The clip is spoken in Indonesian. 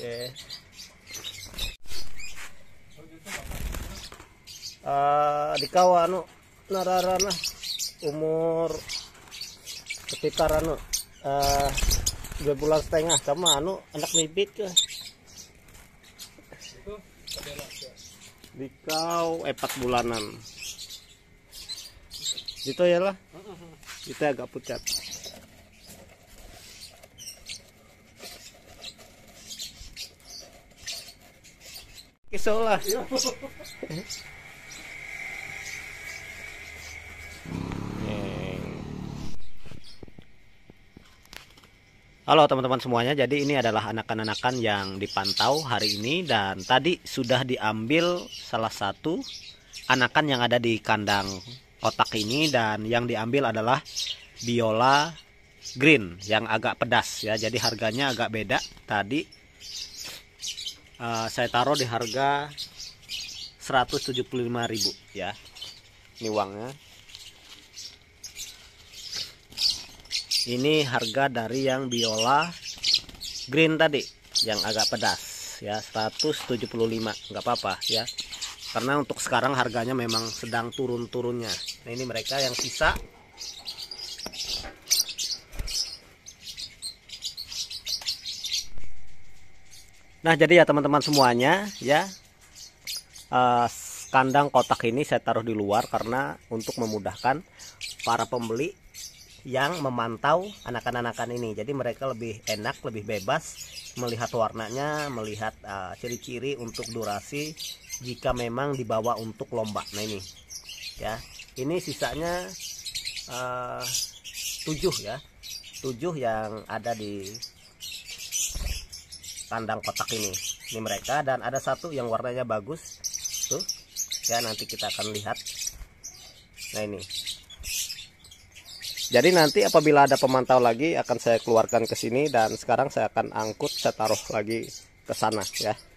Eh, di Okay. Uh, di kawan nararana umur sekitar anu uh, dua bulan setengah sama anu anak bibit ke di kau eh, bulanan itu ya lah kita gitu ya, agak pucat Kisolas. Iya. Halo teman-teman semuanya, jadi ini adalah anakan-anakan yang dipantau hari ini dan tadi sudah diambil salah satu anakan yang ada di kandang kotak ini dan yang diambil adalah biola green yang agak pedas ya, jadi harganya agak beda tadi Eh, saya taruh di harga 175.000 ya ini uangnya ini harga dari yang biola green tadi yang agak pedas ya 175 nggak apa-apa ya karena untuk sekarang harganya memang sedang turun-turunnya nah ini mereka yang sisa Nah jadi ya teman-teman semuanya ya uh, kandang kotak ini saya taruh di luar karena untuk memudahkan para pembeli yang memantau anakan-anakan ini. Jadi mereka lebih enak, lebih bebas melihat warnanya, melihat eh, ciri-ciri uh, untuk durasi jika memang dibawa untuk lomba. Nah ini ya ini sisanya eh, uh, 7 ya tujuh yang ada di Kandang kotak ini ini mereka dan ada satu yang warnanya bagus tuh ya nanti kita akan lihat nah ini jadi nanti apabila ada pemantau lagi akan saya keluarkan ke sini dan sekarang saya akan angkut saya taruh lagi ke sana ya